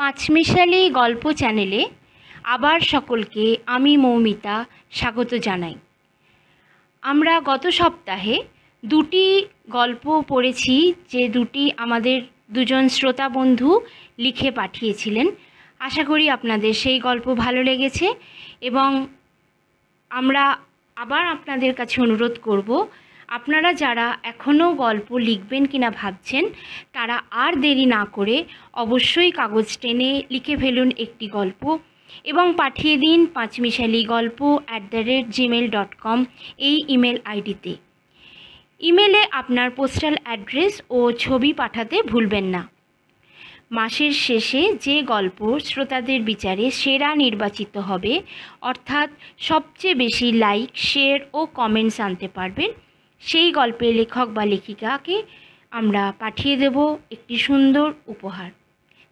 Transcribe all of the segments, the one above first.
পাঁচমিশালি গল্প চ্যানেলে আবার সকলকে আমি মৌমিতা স্বাগত জানাই আমরা গত সপ্তাহে দুটি গল্প পড়েছি যে দুটি আমাদের দুজন শ্রোতা বন্ধু লিখে পাঠিয়েছিলেন আশা করি আপনাদের সেই গল্প ভালো লেগেছে এবং আমরা আবার আপনাদের কাছে অনুরোধ করব আপনারা যারা এখনও গল্প লিখবেন কিনা ভাবছেন তারা আর দেরি না করে অবশ্যই কাগজ টেনে লিখে ফেলুন একটি গল্প এবং পাঠিয়ে দিন পাঁচমিশালি গল্প at the rate gmail dot com এই ইমেল আইডিতে ইমেলে আপনার পোস্টাল অ্যাড্রেস ও ছবি পাঠাতে ভুলবেন না মাসের শেষে যে গল্প শ্রোতাদের বিচারে সেরা নির্বাচিত হবে অর্থাৎ সবচেয়ে বেশি লাইক শেয়ার ও কমেন্টস আনতে পারবেন সেই গল্পের লেখক বা লেখিকাকে আমরা পাঠিয়ে দেব একটি সুন্দর উপহার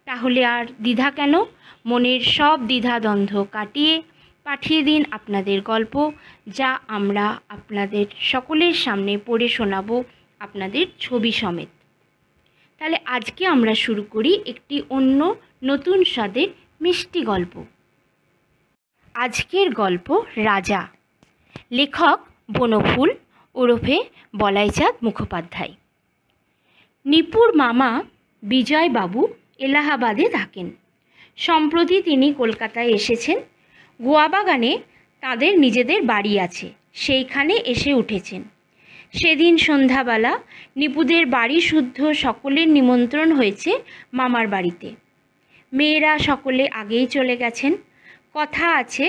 তাহলে আর দ্বিধা কেন মনের সব দ্বিধাদ্বন্দ্ব কাটিয়ে পাঠিয়ে দিন আপনাদের গল্প যা আমরা আপনাদের সকলের সামনে পড়ে শোনাব আপনাদের ছবি সমেত তাহলে আজকে আমরা শুরু করি একটি অন্য নতুন স্বাদের মিষ্টি গল্প আজকের গল্প রাজা লেখক বনফুল ওরফে বলাইচাঁদ মুখোপাধ্যায় নিপুর মামা বিজয়বাবু এলাহাবাদে থাকেন সম্প্রতি তিনি কলকাতায় এসেছেন গোয়াবাগানে তাদের নিজেদের বাড়ি আছে সেইখানে এসে উঠেছেন সেদিন সন্ধ্যাবেলা নিপুদের বাড়ি শুদ্ধ সকলের নিমন্ত্রণ হয়েছে মামার বাড়িতে মেয়েরা সকলে আগেই চলে গেছেন কথা আছে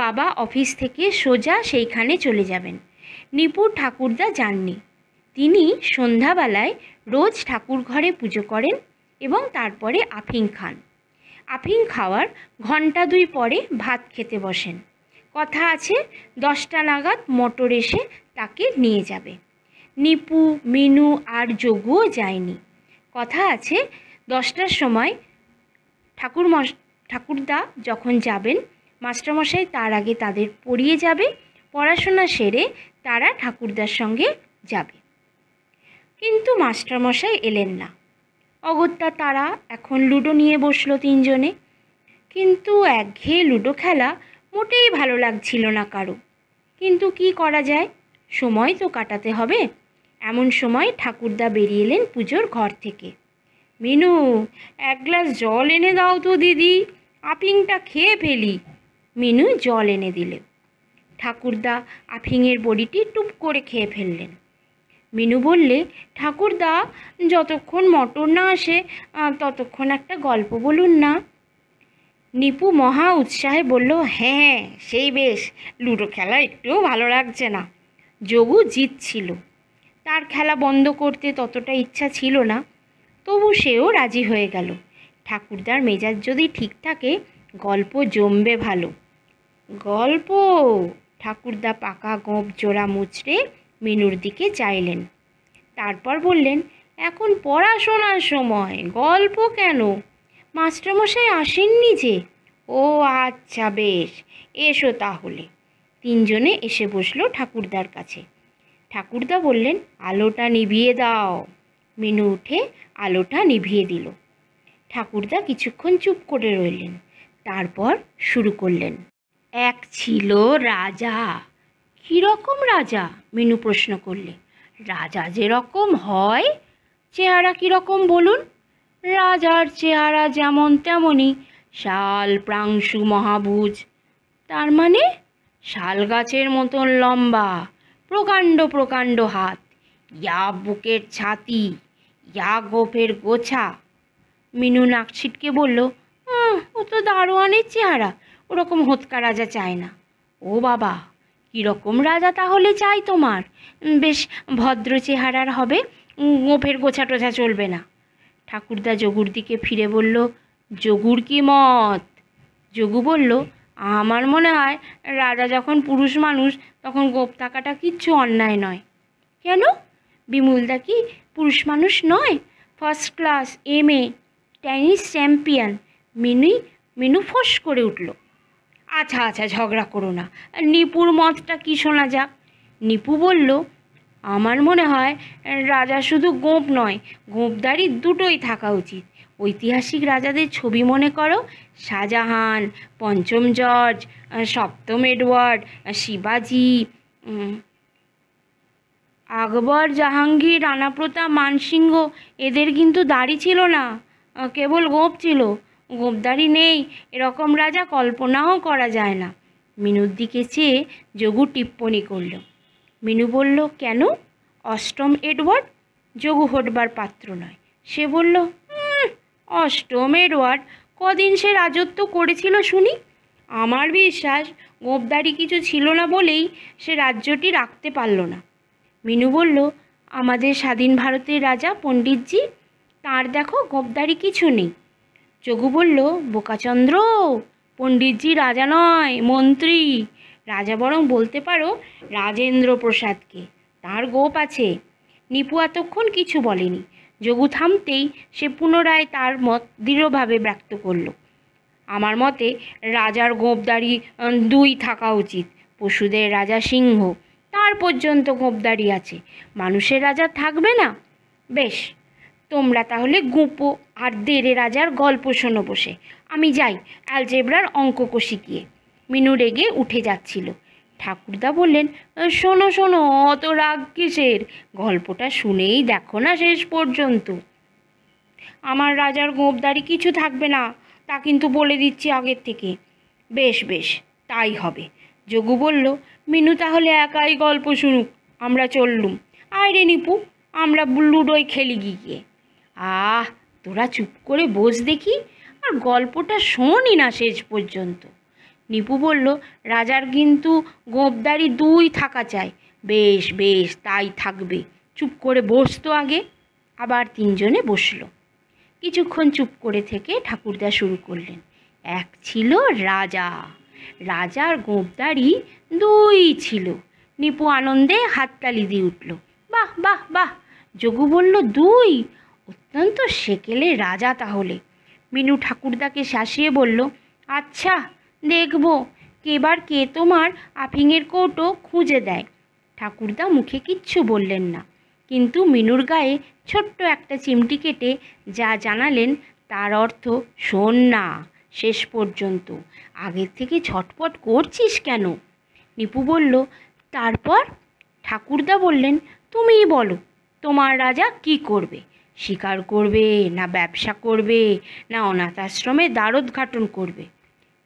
বাবা অফিস থেকে সোজা সেইখানে চলে যাবেন নিপুর ঠাকুরদা যাননি তিনি সন্ধ্যাবেলায় রোজ ঠাকুর ঘরে পুজো করেন এবং তারপরে আফিং খান আফিং খাওয়ার ঘন্টা দুই পরে ভাত খেতে বসেন কথা আছে দশটা নাগাদ মোটর এসে তাকে নিয়ে যাবে নিপু মিনু আর যোগুও যায়নি কথা আছে দশটার সময় ঠাকুর ঠাকুরদা যখন যাবেন মাস্টারমশাই তার আগে তাদের পড়িয়ে যাবে পড়াশোনা সেরে তারা ঠাকুরদার সঙ্গে যাবে কিন্তু মাস্টারমশাই এলেন না অগত্যা তারা এখন লুডো নিয়ে বসল তিনজনে কিন্তু একঘেয়ে লুডো খেলা মোটেই ভালো লাগছিল না কারো কিন্তু কি করা যায় সময় তো কাটাতে হবে এমন সময় ঠাকুরদা বেরিয়ে এলেন পুজোর ঘর থেকে মিনু এক গ্লাস জল এনে দাও তো দিদি আপিংটা খেয়ে ফেলি মিনু জল এনে দিলে ঠাকুরদা আফিংয়ের বড়িটি টুপ করে খেয়ে ফেললেন মিনু বললে ঠাকুরদা যতক্ষণ মটর না আসে ততক্ষণ একটা গল্প বলুন না নিপু মহা উৎসাহে বলল হ্যাঁ, হ্যাঁ সেই বেশ লুডো খেলা একটুও ভালো লাগছে না যোগু জিতছিল তার খেলা বন্ধ করতে ততটা ইচ্ছা ছিল না তবু সেও রাজি হয়ে গেল ঠাকুরদার মেজাজ যদি ঠিক থাকে গল্প জমবে ভালো গল্প ঠাকুরদা পাকা গোঁপ জোড়া মুচড়ে মিনুর দিকে চাইলেন তারপর বললেন এখন পড়াশোনার সময় গল্প কেন মাস্টারমশাই আসেননি যে ও আচ্ছা বেশ এসো তাহলে তিনজনে এসে বসলো ঠাকুরদার কাছে ঠাকুরদা বললেন আলোটা নিভিয়ে দাও মিনু উঠে আলোটা নিভিয়ে দিল ঠাকুরদা কিছুক্ষণ চুপ করে রইলেন তারপর শুরু করলেন এক ছিল রাজা কীরকম রাজা মিনু প্রশ্ন করলে রাজা যেরকম হয় চেহারা কীরকম বলুন রাজার চেহারা যেমন তেমনই শাল প্রাংশু মহাভুজ তার মানে শাল গাছের মতন লম্বা প্রকাণ্ড প্রকাণ্ড হাত ইয়া বুকের ছাতি ইয়া গোফের গোছা মিনু নাক ছিটকে বলল ও তো দারোয়ানের চেহারা ওরকম হোতকা রাজা চায় না ও বাবা কীরকম রাজা তাহলে চাই তোমার বেশ ভদ্র চেহারার হবে গোফের গোছা টোছা চলবে না ঠাকুরদা জগুর দিকে ফিরে বলল জগুর কি মত জগু বলল আমার মনে হয় রাজা যখন পুরুষ মানুষ তখন গোপ থাকাটা কিচ্ছু অন্যায় নয় কেন বিমুলদা কি পুরুষ মানুষ নয় first class M A tennis champion মিনুই মিনু ফোঁস করে উঠলো আচ্ছা আচ্ছা ঝগড়া করো না নিপুর মতটা কি শোনা যাক নিপু বলল আমার মনে হয় রাজা শুধু গোঁপ নয় গোঁপদারি দুটোই থাকা উচিত ঐতিহাসিক রাজাদের ছবি মনে করো শাহজাহান পঞ্চম জর্জ সপ্তম এডওয়ার্ড শিবাজি আকবর জাহাঙ্গীর রানা প্রতাপ মানসিংহ এদের কিন্তু দাড়ি ছিল না কেবল গোঁপ ছিল গোপদারি নেই এরকম রাজা কল্পনাও করা যায় না মিনুর দিকে চেয়ে যোগু টিপ্পণী করল মিনু বলল কেন অষ্টম এডওয়ার্ড যোগু হটবার পাত্র নয় সে বলল অষ্টম এডওয়ার্ড কদিন সে রাজত্ব করেছিল শুনি আমার বিশ্বাস গোপদারি কিছু ছিল না বলেই সে রাজ্যটি রাখতে পারল না মিনু বলল আমাদের স্বাধীন ভারতের রাজা পণ্ডিতজি তার দেখো গোপদারি কিছু নেই চগু বলল বোকাচন্দ্র পণ্ডিতজি রাজা নয় মন্ত্রী রাজা বরং বলতে পারো রাজেন্দ্র প্রসাদকে তার গোপ আছে নিপু এতক্ষণ কিছু বলেনি যোগু থামতেই সে পুনরায় তার মত দৃঢ়ভাবে ব্যক্ত করল আমার মতে রাজার গোপদারি দুই থাকা উচিত পশুদের রাজা সিংহ তার পর্যন্ত গোপদারি আছে মানুষের রাজা থাকবে না বেশ তোমরা তাহলে গুপো আর দেড়ে রাজার গল্প শোনো বসে আমি যাই অ্যালজেব্রার অঙ্ক কষি গিয়ে মিনু রেগে উঠে যাচ্ছিল ঠাকুরদা বললেন শোনো শোনো অত রাগ কিসের গল্পটা শুনেই দেখো না শেষ পর্যন্ত আমার রাজার গোপদারি কিছু থাকবে না তা কিন্তু বলে দিচ্ছি আগের থেকে বেশ বেশ তাই হবে যোগু বলল মিনু তাহলে একাই গল্প শুনুক আমরা চললুম আয় রে নিপু আমরা লুডোয় খেলি গিয়ে আহ তোরা চুপ করে বোঝ দেখি আর গল্পটা শোনই না শেষ পর্যন্ত নিপু বলল রাজার কিন্তু গোপদারি দুই থাকা চাই বেশ বেশ তাই থাকবে চুপ করে বসতো আগে আবার তিনজনে বসল কিছুক্ষণ চুপ করে থেকে ঠাকুরদা শুরু করলেন এক ছিল রাজা রাজার গোপদারি দুই ছিল নিপু আনন্দে হাততালি দিয়ে উঠল বাহ বাহ বাহ যোগু বলল দুই তো সেকেলে রাজা তাহলে মিনু ঠাকুরদাকে শাসিয়ে বলল আচ্ছা দেখব কেবার কে তোমার আফিংয়ের কৌটো খুঁজে দেয় ঠাকুরদা মুখে কিচ্ছু বললেন না কিন্তু মিনুর গায়ে ছোট্ট একটা চিমটি কেটে যা জানালেন তার অর্থ শোন না শেষ পর্যন্ত আগের থেকে ছটপট করছিস কেন নিপু বলল তারপর ঠাকুরদা বললেন তুমিই বলো তোমার রাজা কি করবে শিকার করবে না ব্যবসা করবে না অনাথ আশ্রমে দ্বারোদ্ঘাটন করবে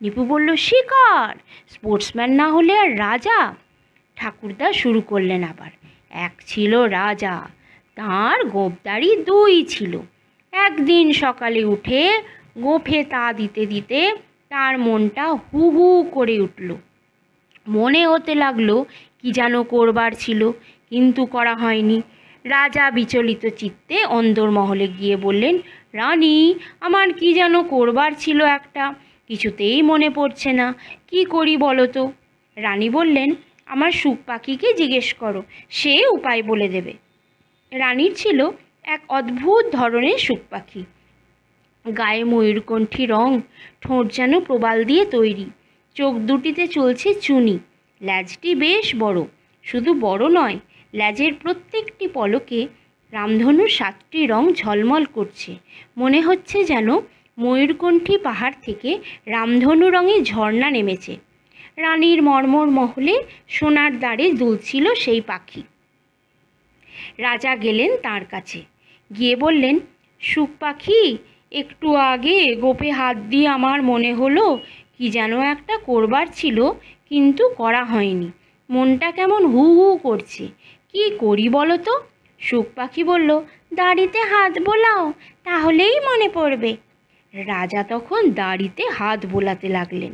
নিপু বলল শিকার স্পোর্টসম্যান না হলে আর রাজা ঠাকুরদা শুরু করলেন আবার এক ছিল রাজা তার গোপদারি দুই ছিল একদিন সকালে উঠে গোফে তা দিতে দিতে তার মনটা হু হু করে উঠল মনে হতে লাগলো কি যেন করবার ছিল কিন্তু করা হয়নি রাজা বিচলিত চিত্তে অন্দরমহলে গিয়ে বললেন রানী আমার কি যেন করবার ছিল একটা কিছুতেই মনে পড়ছে না কি করি বলো তো রানী বললেন আমার সুখ পাখিকে জিজ্ঞেস করো সে উপায় বলে দেবে রানীর ছিল এক অদ্ভুত ধরনের সুখ পাখি গায়ে ময়ূরকণ্ঠী রং ঠোঁট যেন প্রবাল দিয়ে তৈরি চোখ দুটিতে চলছে চুনি ল্যাজটি বেশ বড় শুধু বড় নয় ল্যাজের প্রত্যেকটি পলকে রামধনুর সাতটি রং ঝলমল করছে মনে হচ্ছে যেন ময়ূরকণ্ঠী পাহাড় থেকে রামধনু রঙে ঝর্ণা নেমেছে রানীর মর্মর মহলে সোনার দ্বারে দুলছিল সেই পাখি রাজা গেলেন তার কাছে গিয়ে বললেন সুখ পাখি একটু আগে গোপে হাত দিয়ে আমার মনে হলো কি যেন একটা করবার ছিল কিন্তু করা হয়নি মনটা কেমন হু হু করছে কি করি বলো তো শুক পাখি বলল দাড়িতে হাত বোলাও তাহলেই মনে পড়বে রাজা তখন দাড়িতে হাত বোলাতে লাগলেন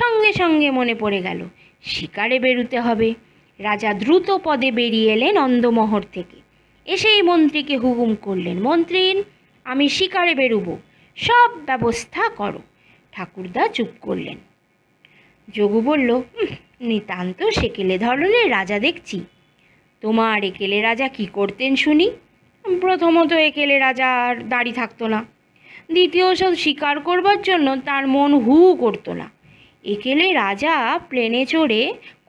সঙ্গে সঙ্গে মনে পড়ে গেল শিকারে বেরুতে হবে রাজা দ্রুত পদে বেরিয়ে এলেন অন্দমহর থেকে এসেই মন্ত্রীকে হুকুম করলেন মন্ত্রী আমি শিকারে বেরুব সব ব্যবস্থা করো ঠাকুরদা চুপ করলেন যোগু বলল নিতান্ত সেকেলে ধরনের রাজা দেখছি তোমার একেলে রাজা কি করতেন শুনি প্রথমত একেলে রাজা আর দাড়ি থাকতো না দ্বিতীয় সব শিকার করবার জন্য তার মন হু করতো না একেলে রাজা প্লেনে চড়ে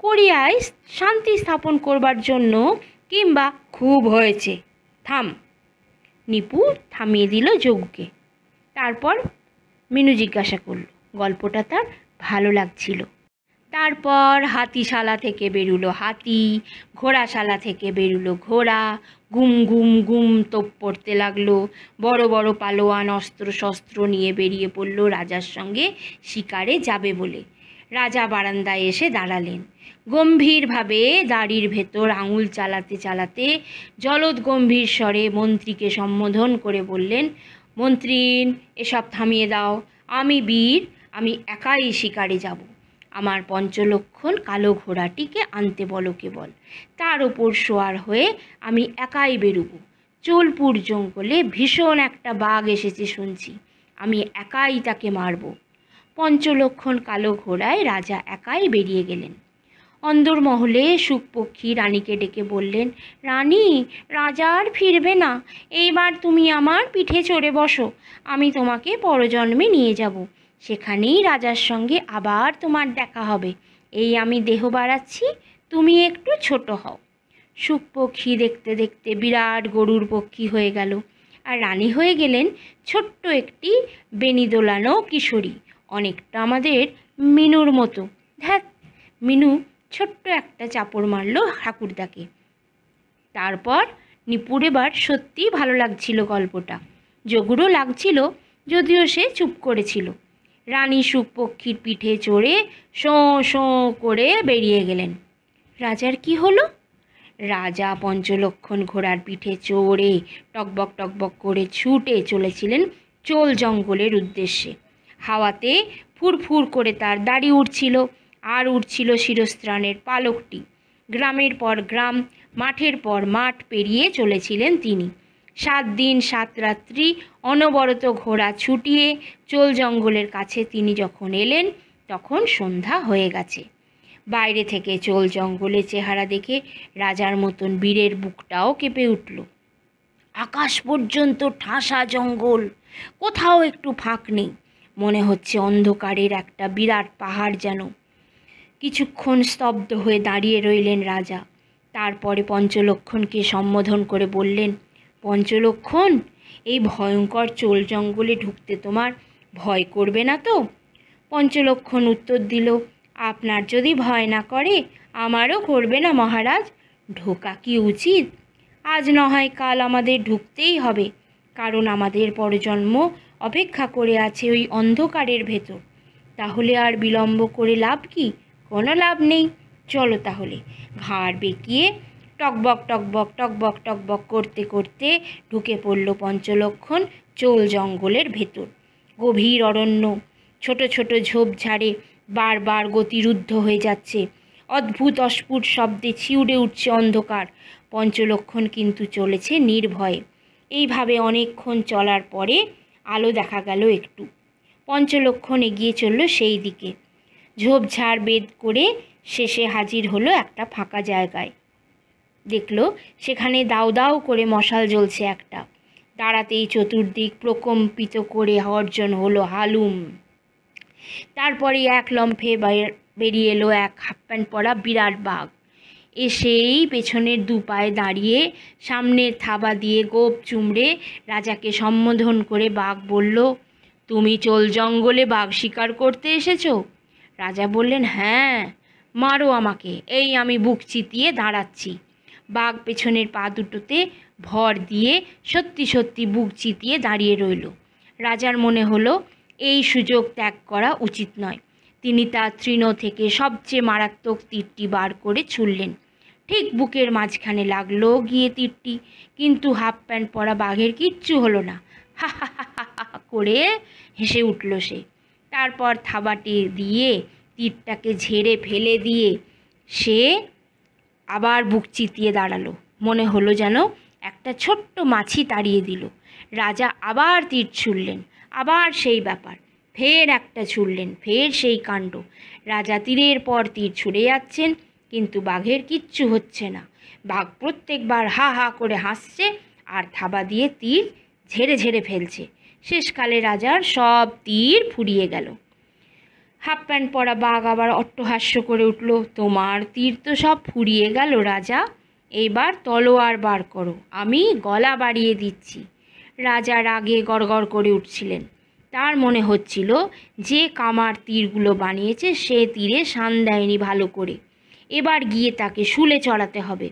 কোরিয়ায় শান্তি স্থাপন করবার জন্য কিংবা খুব হয়েছে থাম নিপু থামিয়ে দিল যোগকে তারপর মিনু জিজ্ঞাসা করল গল্পটা তার ভালো লাগছিল তারপর হাতিশালা থেকে বেরুলো হাতি ঘোড়াশালা থেকে বেরুলো ঘোড়া গুম গুম গুম তোপ পড়তে লাগলো বড় বড় পালোয়ান অস্ত্র শস্ত্র নিয়ে বেরিয়ে পড়ল রাজার সঙ্গে শিকারে যাবে বলে রাজা বারান্দায় এসে দাঁড়ালেন গম্ভীরভাবে দাড়ির ভেতর আঙুল চালাতে চালাতে জলদ গম্ভীর স্বরে মন্ত্রীকে সম্বোধন করে বললেন মন্ত্রী এসব থামিয়ে দাও আমি বীর আমি একাই শিকারে যাবো আমার পঞ্চলক্ষণ কালো ঘোড়াটিকে আনতে বলো কেবল তার ওপর শোয়ার হয়ে আমি একাই বেরুব চোলপুর জঙ্গলে ভীষণ একটা বাঘ এসেছে শুনছি আমি একাই তাকে মারব পঞ্চলক্ষণ কালো ঘোড়ায় রাজা একাই বেরিয়ে গেলেন অন্দরমহলে সুখপক্ষী রানীকে ডেকে বললেন রানী রাজা আর ফিরবে না এইবার তুমি আমার পিঠে চড়ে বসো আমি তোমাকে পরজন্মে নিয়ে যাব সেখানেই রাজার সঙ্গে আবার তোমার দেখা হবে এই আমি দেহ বাড়াচ্ছি তুমি একটু ছোট হও সুখ পক্ষী দেখতে দেখতে বিরাট গরুর পক্ষী হয়ে গেল আর রানী হয়ে গেলেন ছোট্ট একটি বেনি দোলানো কিশোরী অনেকটা আমাদের মিনুর মতো ধ্যাত মিনু ছোট্ট একটা চাপড় মারল ঠাকুরদাকে তারপর নিপুর এবার সত্যিই ভালো লাগছিল গল্পটা যোগুরও লাগছিল যদিও সে চুপ করেছিল রানী সুপক্ষীর পিঠে চড়ে শোঁ শোঁ করে বেরিয়ে গেলেন রাজার কি হলো রাজা পঞ্চলক্ষণ ঘোড়ার পিঠে চড়ে টকবক টকবক করে ছুটে চলেছিলেন চোল জঙ্গলের উদ্দেশ্যে হাওয়াতে ফুরফুর করে তার দাড়ি উঠছিল আর উঠছিল শিরস্ত্রাণের পালকটি গ্রামের পর গ্রাম মাঠের পর মাঠ পেরিয়ে চলেছিলেন তিনি সাত দিন সাত রাত্রি অনবরত ঘোড়া ছুটিয়ে চোল জঙ্গলের কাছে তিনি যখন এলেন তখন সন্ধ্যা হয়ে গেছে বাইরে থেকে চোল জঙ্গলের চেহারা দেখে রাজার মতন বীরের বুকটাও কেঁপে উঠল আকাশ পর্যন্ত ঠাসা জঙ্গল কোথাও একটু ফাঁক নেই মনে হচ্ছে অন্ধকারের একটা বিরাট পাহাড় যেন কিছুক্ষণ স্তব্ধ হয়ে দাঁড়িয়ে রইলেন রাজা তারপরে পঞ্চলক্ষণকে সম্বোধন করে বললেন পঞ্চলক্ষণ এই ভয়ঙ্কর চোল জঙ্গলে ঢুকতে তোমার ভয় করবে না তো পঞ্চলক্ষণ উত্তর দিল আপনার যদি ভয় না করে আমারও করবে না মহারাজ ঢোকা কি উচিত আজ না হয় কাল আমাদের ঢুকতেই হবে কারণ আমাদের পরজন্ম অপেক্ষা করে আছে ওই অন্ধকারের ভেতর তাহলে আর বিলম্ব করে লাভ কি কোনো লাভ নেই চলো তাহলে ঘাড় বেঁকিয়ে টকবক টকবক টকবক টকবক করতে করতে ঢুকে পড়ল পঞ্চলক্ষণ চোল জঙ্গলের ভেতর গভীর অরণ্য ছোট ছোট ঝোপঝাড়ে বারবার গতিরুদ্ধ হয়ে যাচ্ছে অদ্ভুত অস্ফুট শব্দে ছিউড়ে উঠছে অন্ধকার পঞ্চলক্ষণ কিন্তু চলেছে নির্ভয়ে এইভাবে অনেকক্ষণ চলার পরে আলো দেখা গেল একটু পঞ্চলক্ষণ এগিয়ে চলল সেই দিকে ঝোপঝাড় বেদ করে শেষে হাজির হলো একটা ফাঁকা জায়গায় দেখল সেখানে দাও দাও করে মশাল জ্বলছে একটা দাঁড়াতেই চতুর্দিক প্রকম্পিত করে অর্জন হলো হালুম তারপরে এক লম্ফে বেরিয়ে এলো এক হাফ প্যান্ট পরা বিরাট বাঘ এসেই পেছনের দু পায়ে দাঁড়িয়ে সামনের থাবা দিয়ে গোপ চুমড়ে রাজাকে সম্বোধন করে বাঘ বলল তুমি চোল জঙ্গলে বাঘ শিকার করতে এসেছ রাজা বললেন হ্যাঁ মারো আমাকে এই আমি বুক চিতিয়ে দাঁড়াচ্ছি বাঘ পেছনের পা দুটোতে ভর দিয়ে সত্যি সত্যি বুক চিতিয়ে দাঁড়িয়ে রইল রাজার মনে হলো এই সুযোগ ত্যাগ করা উচিত নয় তিনি তার তৃণ থেকে সবচেয়ে মারাত্মক তীরটি বার করে ছুললেন ঠিক বুকের মাঝখানে লাগলো গিয়ে তীরটি কিন্তু হাফ প্যান্ট পরা বাঘের কিচ্ছু হলো না হা হা হা করে হেসে উঠল সে তারপর থাবাটি দিয়ে তীরটাকে ঝেড়ে ফেলে দিয়ে সে আবার বুক চিতিয়ে দাঁড়ালো মনে হলো যেন একটা ছোট্ট মাছি তাড়িয়ে দিল রাজা আবার তীর ছুড়লেন আবার সেই ব্যাপার ফের একটা ছুড়লেন ফের সেই কাণ্ড রাজা তীরের পর তীর ছুড়ে যাচ্ছেন কিন্তু বাঘের কিচ্ছু হচ্ছে না বাঘ প্রত্যেকবার হা হা করে হাসছে আর থাবা দিয়ে তীর ঝেড়ে ঝেড়ে ফেলছে শেষকালে রাজার সব তীর ফুরিয়ে গেল হাফ প্যান্ট পরা বাঘ আবার অট্টহাস্য করে উঠল তোমার তীর তো সব ফুরিয়ে গেল রাজা এইবার তলোয়ার বার করো আমি গলা বাড়িয়ে দিচ্ছি রাজা রাগে গড়গড় করে উঠছিলেন তার মনে হচ্ছিল যে কামার তীরগুলো বানিয়েছে সে তীরে শান দেয়নি ভালো করে এবার গিয়ে তাকে শুলে চড়াতে হবে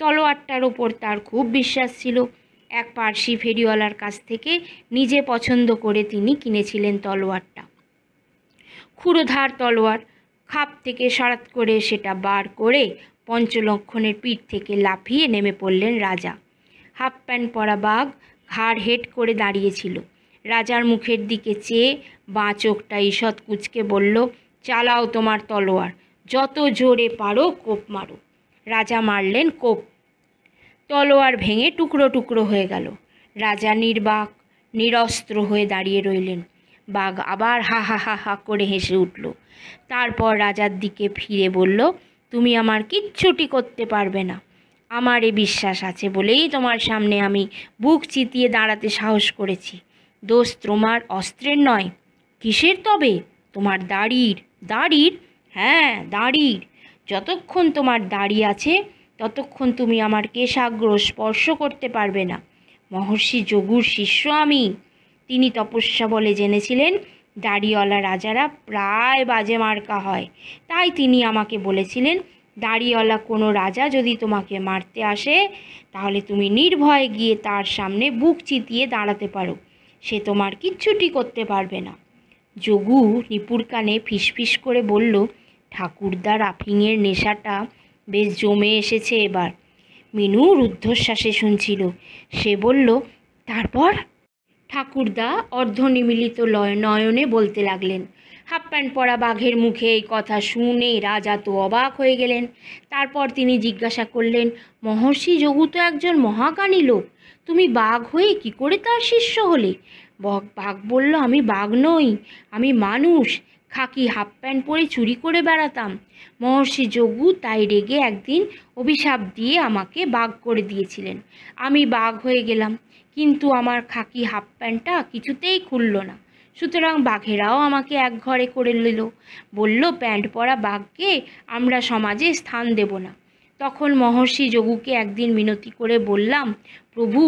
তলোয়ারটার ওপর তার খুব বিশ্বাস ছিল এক পার্সি ফেরিওয়ালার কাছ থেকে নিজে পছন্দ করে তিনি কিনেছিলেন তলোয়ারটা ক্ষুরোধার তলোয়ার খাপ থেকে সারাত করে সেটা বার করে পঞ্চলক্ষণের পিঠ থেকে লাফিয়ে নেমে পড়লেন রাজা হাফ প্যান্ট পরা বাঘ ঘাড় হেট করে দাঁড়িয়েছিল রাজার মুখের দিকে চেয়ে বাঁ চোখটা ঈষৎ কুচকে বলল চালাও তোমার তলোয়ার যত জোরে পারো কোপ মারো রাজা মারলেন কোপ তলোয়ার ভেঙে টুকরো টুকরো হয়ে গেল রাজা নির্বাক নিরস্ত্র হয়ে দাঁড়িয়ে রইলেন বাঘ আবার হা হা হা হা করে হেসে উঠল তারপর রাজার দিকে ফিরে বলল তুমি আমার কিচ্ছুটি করতে পারবে না আমার এ বিশ্বাস আছে বলেই তোমার সামনে আমি বুক চিতিয়ে দাঁড়াতে সাহস করেছি দোষ তোমার অস্ত্রের নয় কিসের তবে তোমার দাড়ির দাড়ির হ্যাঁ দাড়ির যতক্ষণ তোমার দাড়ি আছে ততক্ষণ তুমি আমার কেশাগ্র স্পর্শ করতে পারবে না মহর্ষি যোগুর শিষ্য আমি তিনি তপস্যা বলে জেনেছিলেন দাড়িওয়ালা রাজারা প্রায় বাজে মার্কা হয় তাই তিনি আমাকে বলেছিলেন দাড়িওয়ালা কোনো রাজা যদি তোমাকে মারতে আসে তাহলে তুমি নির্ভয়ে গিয়ে তার সামনে বুক চিতিয়ে দাঁড়াতে পারো সে তোমার কিচ্ছুটি করতে পারবে না যোগু নিপুর কানে ফিসফিস করে বলল ঠাকুরদা রাফিংয়ের নেশাটা বেশ জমে এসেছে এবার মিনু রুদ্ধশ্বাসে শুনছিল সে বলল তারপর ঠাকুরদা অর্ধনিমিলিত নয়নে বলতে লাগলেন হাফ প্যান্ট পরা বাঘের মুখে এই কথা শুনে রাজা তো অবাক হয়ে গেলেন তারপর তিনি জিজ্ঞাসা করলেন মহর্ষি যগু তো একজন মহাকানী লোক তুমি বাঘ হয়ে কি করে তার শিষ্য হলে বাঘ বলল আমি বাঘ নই আমি মানুষ খাকি হাফ প্যান্ট পরে চুরি করে বেড়াতাম মহর্ষি যগু তাই রেগে একদিন অভিশাপ দিয়ে আমাকে বাঘ করে দিয়েছিলেন আমি বাঘ হয়ে গেলাম কিন্তু আমার খাকি হাফ প্যান্টটা কিছুতেই খুলল না সুতরাং বাঘেরাও আমাকে এক ঘরে করে নিল বলল প্যান্ট পরা বাঘকে আমরা সমাজে স্থান দেব না তখন মহর্ষি যোগুকে একদিন মিনতি করে বললাম প্রভু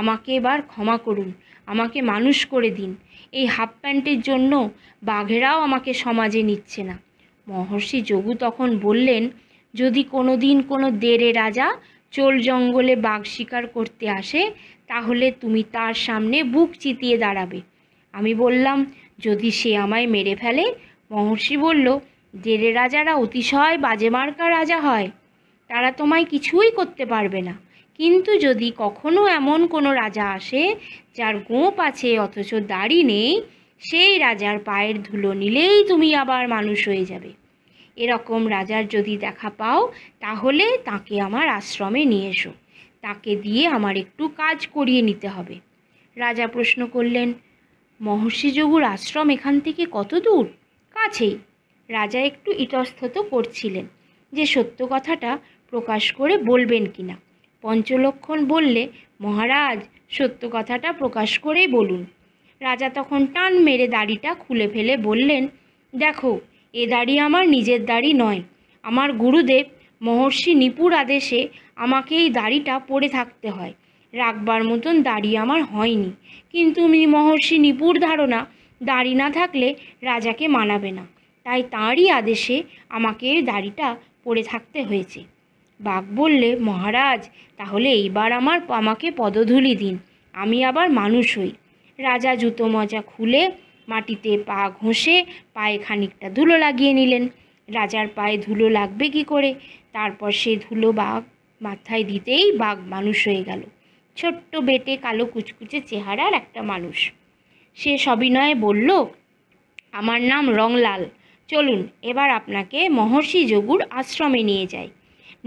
আমাকে এবার ক্ষমা করুন আমাকে মানুষ করে দিন এই হাফ প্যান্টের জন্য বাঘেরাও আমাকে সমাজে নিচ্ছে না মহর্ষি যোগু তখন বললেন যদি কোনো দিন কোনো দেরে রাজা চোল জঙ্গলে বাঘ শিকার করতে আসে তাহলে তুমি তার সামনে বুক চিতিয়ে দাঁড়াবে আমি বললাম যদি সে আমায় মেরে ফেলে মহর্ষি বলল জেলে রাজারা অতিশয় বাজে মার্কা রাজা হয় তারা তোমায় কিছুই করতে পারবে না কিন্তু যদি কখনো এমন কোনো রাজা আসে যার গোঁপ আছে অথচ দাড়ি নেই সেই রাজার পায়ের ধুলো নিলেই তুমি আবার মানুষ হয়ে যাবে এরকম রাজার যদি দেখা পাও তাহলে তাকে আমার আশ্রমে নিয়ে এসো তাকে দিয়ে আমার একটু কাজ করিয়ে নিতে হবে রাজা প্রশ্ন করলেন মহর্ষি যোগুর আশ্রম এখান থেকে কত দূর কাছেই রাজা একটু ইতস্তত করছিলেন যে সত্য কথাটা প্রকাশ করে বলবেন কিনা পঞ্চলক্ষণ বললে মহারাজ সত্য কথাটা প্রকাশ করেই বলুন রাজা তখন টান মেরে দাড়িটা খুলে ফেলে বললেন দেখো এ দাড়ি আমার নিজের দাড়ি নয় আমার গুরুদেব মহর্ষি নিপুর আদেশে আমাকে এই দাড়িটা পরে থাকতে হয় রাখবার মতন দাড়ি আমার হয়নি কিন্তু মহর্ষি নিপুর ধারণা দাড়ি না থাকলে রাজাকে মানাবে না তাই তাঁরই আদেশে আমাকে এই দাড়িটা পরে থাকতে হয়েছে বাঘ বললে মহারাজ তাহলে এইবার আমার আমাকে পদধূলি দিন আমি আবার মানুষ হই রাজা জুতো মজা খুলে মাটিতে পা ঘষে পায়ে খানিকটা ধুলো লাগিয়ে নিলেন রাজার পায়ে ধুলো লাগবে কি করে তারপর সে ধুলো বাঘ মাথায় দিতেই বাঘ মানুষ হয়ে গেল ছোট্ট বেটে কালো কুচকুচে চেহারার একটা মানুষ সে সবিনয়ে বলল আমার নাম রংলাল চলুন এবার আপনাকে মহর্ষি যোগুর আশ্রমে নিয়ে যাই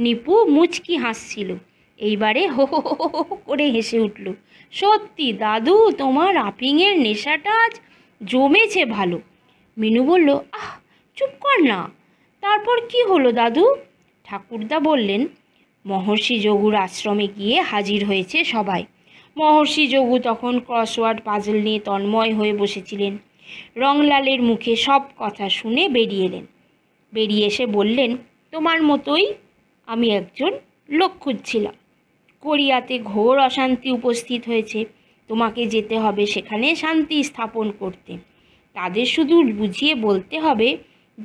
নিপু মুচকি হাসছিল এইবারে হো হো হো করে হেসে উঠল সত্যি দাদু তোমার আপিংয়ের নেশাটা আজ জমেছে ভালো মিনু বলল আহ চুপ কর না তারপর কি হলো দাদু ঠাকুরদা বললেন মহর্ষি যোগুর আশ্রমে গিয়ে হাজির হয়েছে সবাই মহর্ষি যোগু তখন ক্রসওয়ার্ড পাজল নিয়ে তন্ময় হয়ে বসেছিলেন রংলালের মুখে সব কথা শুনে বেরিয়ে এলেন বেরিয়ে এসে বললেন তোমার মতোই আমি একজন লোক খুঁজছিলাম কোরিয়াতে ঘোর অশান্তি উপস্থিত হয়েছে তোমাকে যেতে হবে সেখানে শান্তি স্থাপন করতে তাদের শুধু বুঝিয়ে বলতে হবে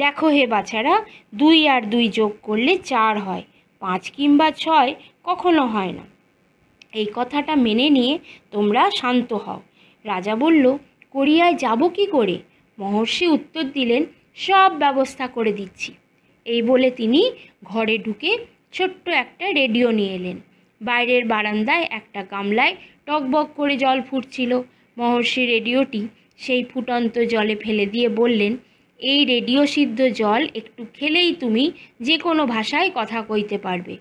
দেখো হে বাছারা দুই আর দুই যোগ করলে চার হয় পাঁচ কিংবা ছয় কখনো হয় না এই কথাটা মেনে নিয়ে তোমরা শান্ত হও রাজা বলল কোরিয়ায় যাব কি করে মহর্ষি উত্তর দিলেন সব ব্যবস্থা করে দিচ্ছি এই বলে তিনি ঘরে ঢুকে ছোট্ট একটা রেডিও নিয়ে এলেন বাইরের বারান্দায় একটা গামলায় টকবক করে জল ফুটছিল মহর্ষি রেডিওটি সেই ফুটন্ত জলে ফেলে দিয়ে বললেন এই রেডিও সিদ্ধ জল একটু খেলেই তুমি যে কোনো ভাষায় কথা কইতে পারবে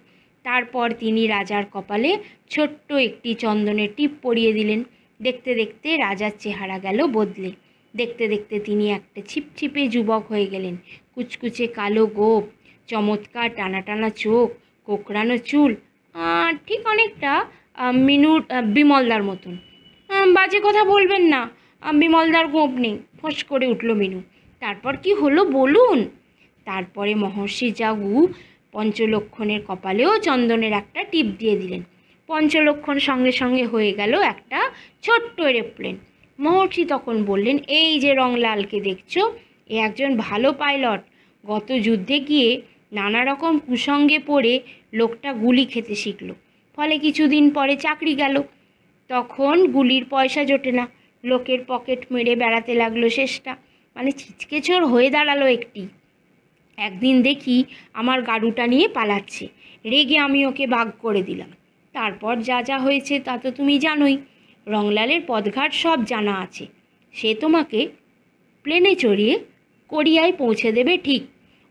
তারপর তিনি রাজার কপালে ছোট্ট একটি চন্দনের টিপ পরিয়ে দিলেন দেখতে দেখতে রাজার চেহারা গেল বদলে দেখতে দেখতে তিনি একটা ছিপছিপে যুবক হয়ে গেলেন কুচকুচে কালো গোপ চমৎকার টানা টানা চোখ কোকড়ানো চুল ঠিক অনেকটা মিনুর বিমলদার মতন বাজে কথা বলবেন না বিমলদার গোপ নেই ফস করে উঠল মিনু তারপর কি হলো বলুন তারপরে মহর্ষি জাগু পঞ্চলক্ষণের কপালেও চন্দনের একটা টিপ দিয়ে দিলেন পঞ্চলক্ষণ সঙ্গে সঙ্গে হয়ে গেল একটা ছোট্ট এরোপ্লেন মহর্ষি তখন বললেন এই যে রং লালকে দেখছো এ একজন ভালো পাইলট গত যুদ্ধে গিয়ে নানা রকম কুসঙ্গে পড়ে লোকটা গুলি খেতে শিখল ফলে কিছুদিন পরে চাকরি গেল তখন গুলির পয়সা জোটে না লোকের পকেট মেরে বেড়াতে লাগলো শেষটা মানে ছিচকেচোর হয়ে দাঁড়ালো একটি একদিন দেখি আমার গাড়ুটা নিয়ে পালাচ্ছে রেগে আমি ওকে বাগ করে দিলাম তারপর যা যা হয়েছে তা তো তুমি জানোই রংলালের পদঘাট সব জানা আছে সে তোমাকে প্লেনে চড়িয়ে কোরিয়ায় পৌঁছে দেবে ঠিক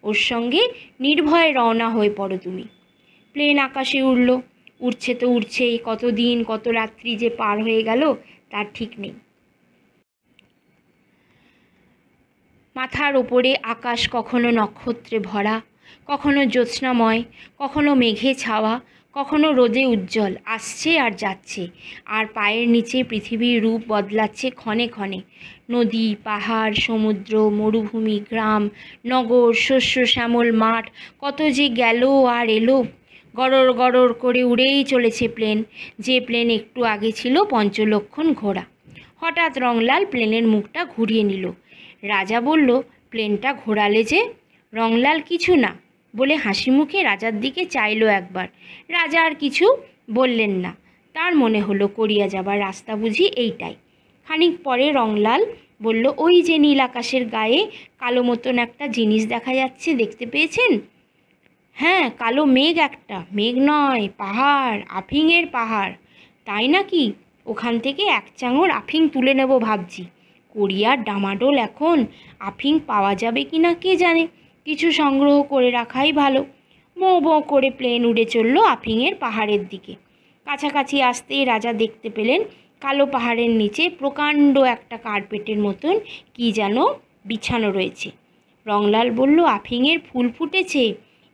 ওর সঙ্গে নির্ভয়ে রওনা হয়ে পড়ো তুমি প্লেন আকাশে উড়ল উড়ছে তো উড়ছেই কত দিন কত রাত্রি যে পার হয়ে গেল তার ঠিক নেই মাথার ওপরে আকাশ কখনো নক্ষত্রে ভরা কখনো জ্যোৎস্নাময় কখনো মেঘে ছাওয়া কখনো রোদে উজ্জ্বল আসছে আর যাচ্ছে আর পায়ের নিচে পৃথিবীর রূপ বদলাচ্ছে ক্ষণে ক্ষণে নদী পাহাড় সমুদ্র মরুভূমি গ্রাম নগর শস্য শ্যামল মাঠ কত যে গেল আর এলো গড়র গড়র করে উড়েই চলেছে প্লেন যে প্লেন একটু আগে ছিল পঞ্চলক্ষণ ঘোড়া হঠাৎ রংলাল প্লেনের মুখটা ঘুরিয়ে নিল রাজা বলল প্লেনটা ঘোরালে যে রংলাল কিছু না বলে হাসি মুখে রাজার দিকে চাইল একবার রাজা আর কিছু বললেন না তার মনে হলো করিয়া যাবার রাস্তা বুঝি এইটাই খানিক পরে রংলাল বলল ওই যে নীল আকাশের গায়ে কালো মতন একটা জিনিস দেখা যাচ্ছে দেখতে পেয়েছেন হ্যাঁ কালো মেঘ একটা মেঘ নয় পাহাড় আফিংয়ের পাহাড় তাই নাকি ওখান থেকে এক চাঙড় আফিং তুলে নেব ভাবছি কোরিয়ার ডামাডোল এখন আফিং পাওয়া যাবে কি না কে জানে কিছু সংগ্রহ করে রাখাই ভালো মো বো করে প্লেন উড়ে চলল আফিংয়ের পাহাড়ের দিকে কাছাকাছি আসতেই রাজা দেখতে পেলেন কালো পাহাড়ের নিচে প্রকাণ্ড একটা কার্পেটের মতন কি যেন বিছানো রয়েছে রংলাল বলল আফিংয়ের ফুল ফুটেছে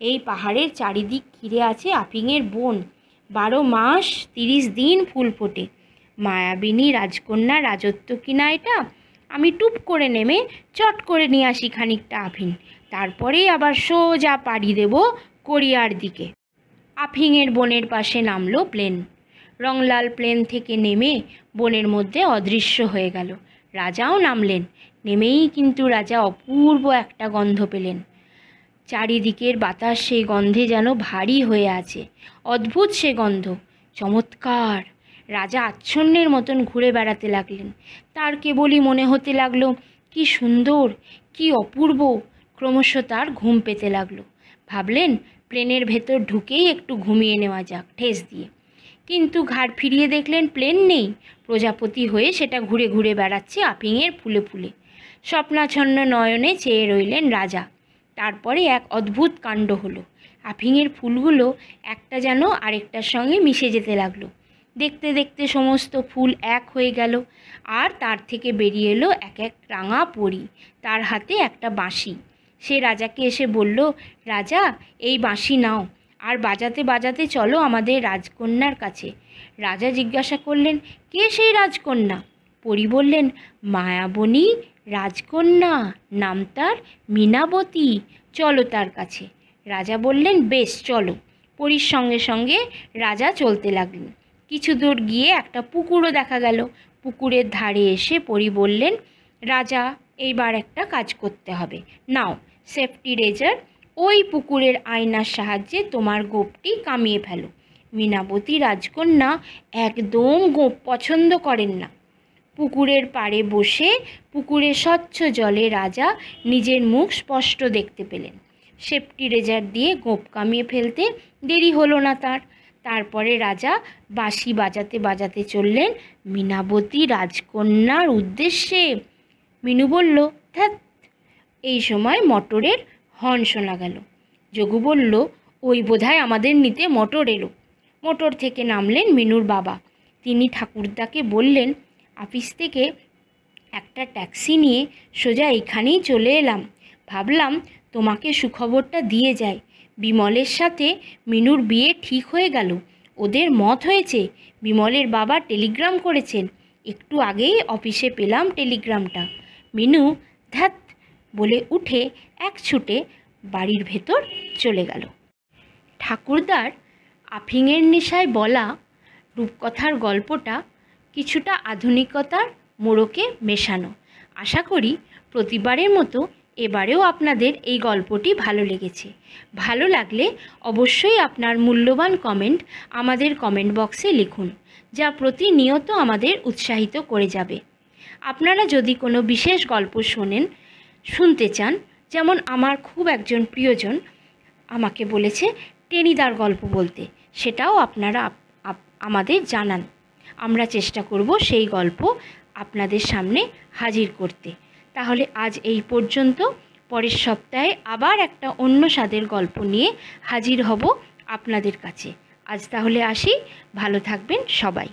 এই পাহাড়ের চারিদিক ঘিরে আছে আফিংয়ের বন বারো মাস তিরিশ দিন ফুল ফোটে মায়াবিনী রাজকন্যা রাজত্ব কিনা এটা আমি টুপ করে নেমে চট করে নিয়ে আসি খানিকটা আফিং তারপরেই আবার সোজা পাড়ি দেব কোরিয়ার দিকে আফিংয়ের বনের পাশে নামলো প্লেন রংলাল প্লেন থেকে নেমে বনের মধ্যে অদৃশ্য হয়ে গেল রাজাও নামলেন নেমেই কিন্তু রাজা অপূর্ব একটা গন্ধ পেলেন চারিদিকের বাতাস সেই গন্ধে যেন ভারী হয়ে আছে অদ্ভুত সে গন্ধ চমৎকার রাজা আচ্ছন্নের মতন ঘুরে বেড়াতে লাগলেন তার কেবলই মনে হতে লাগল কি সুন্দর কি অপূর্ব ক্রমশ তার ঘুম পেতে লাগলো ভাবলেন প্লেনের ভেতর ঢুকেই একটু ঘুমিয়ে নেওয়া যাক ঠেস দিয়ে কিন্তু ঘাড় ফিরিয়ে দেখলেন প্লেন নেই প্রজাপতি হয়ে সেটা ঘুরে ঘুরে বেড়াচ্ছে আপিংয়ের ফুলে ফুলে স্বপ্নাচ্ছন্ন নয়নে চেয়ে রইলেন রাজা তারপরে এক অদ্ভুত কাণ্ড হলো আফিংয়ের ফুলগুলো একটা যেন আরেকটার সঙ্গে মিশে যেতে লাগলো দেখতে দেখতে সমস্ত ফুল এক হয়ে গেল আর তার থেকে বেরিয়ে এলো এক এক রাঙা পরি তার হাতে একটা বাঁশি সে রাজাকে এসে বলল রাজা এই বাঁশি নাও আর বাজাতে বাজাতে চলো আমাদের রাজকন্যার কাছে রাজা জিজ্ঞাসা করলেন কে সেই রাজকন্যা পরি বললেন মায়াবনী রাজকন্যা নাম তার মীনাবতী চলো তার কাছে রাজা বললেন বেশ চলো পরির সঙ্গে সঙ্গে রাজা চলতে লাগলেন কিছু দূর গিয়ে একটা পুকুরও দেখা গেল পুকুরের ধারে এসে পরি বললেন রাজা এইবার একটা কাজ করতে হবে নাও সেফটি রেজার ওই পুকুরের আয়নার সাহায্যে তোমার গোপটি কামিয়ে ফেলো মীনাবতী রাজকন্যা একদম গোপ পছন্দ করেন না পুকুরের পাড়ে বসে পুকুরে স্বচ্ছ জলে রাজা নিজের মুখ স্পষ্ট দেখতে পেলেন সেফটি রেজার দিয়ে গোপ কামিয়ে ফেলতে দেরি হলো না তার তারপরে রাজা বাঁশি বাজাতে বাজাতে চললেন মিনাবতী রাজকন্যার উদ্দেশ্যে মিনু বলল ধ্যাত এই সময় মটরের হর্ন শোনা গেল যোগু বলল ওই বোধহয় আমাদের নিতে মটর এলো মোটর থেকে নামলেন মিনুর বাবা তিনি ঠাকুরদাকে বললেন অফিস থেকে একটা ট্যাক্সি নিয়ে সোজা এখানেই চলে এলাম ভাবলাম তোমাকে সুখবরটা দিয়ে যায় বিমলের সাথে মিনুর বিয়ে ঠিক হয়ে গেল ওদের মত হয়েছে বিমলের বাবা টেলিগ্রাম করেছেন একটু আগেই অফিসে পেলাম টেলিগ্রামটা মিনু ধ্যাত বলে উঠে এক ছুটে বাড়ির ভেতর চলে গেল ঠাকুরদার আফিংয়ের নেশায় বলা রূপকথার গল্পটা কিছুটা আধুনিকতার মোড়কে মেশানো আশা করি প্রতিবারের মতো এবারেও আপনাদের এই গল্পটি ভালো লেগেছে ভালো লাগলে অবশ্যই আপনার মূল্যবান কমেন্ট আমাদের কমেন্ট বক্সে লিখুন যা প্রতিনিয়ত আমাদের উৎসাহিত করে যাবে আপনারা যদি কোনো বিশেষ গল্প শোনেন শুনতে চান যেমন আমার খুব একজন প্রিয়জন আমাকে বলেছে টেনিদার গল্প বলতে সেটাও আপনারা আমাদের জানান আমরা চেষ্টা করব সেই গল্প আপনাদের সামনে হাজির করতে তাহলে আজ এই পর্যন্ত পরের সপ্তাহে আবার একটা অন্য স্বাদের গল্প নিয়ে হাজির হব আপনাদের কাছে আজ তাহলে আসি ভালো থাকবেন সবাই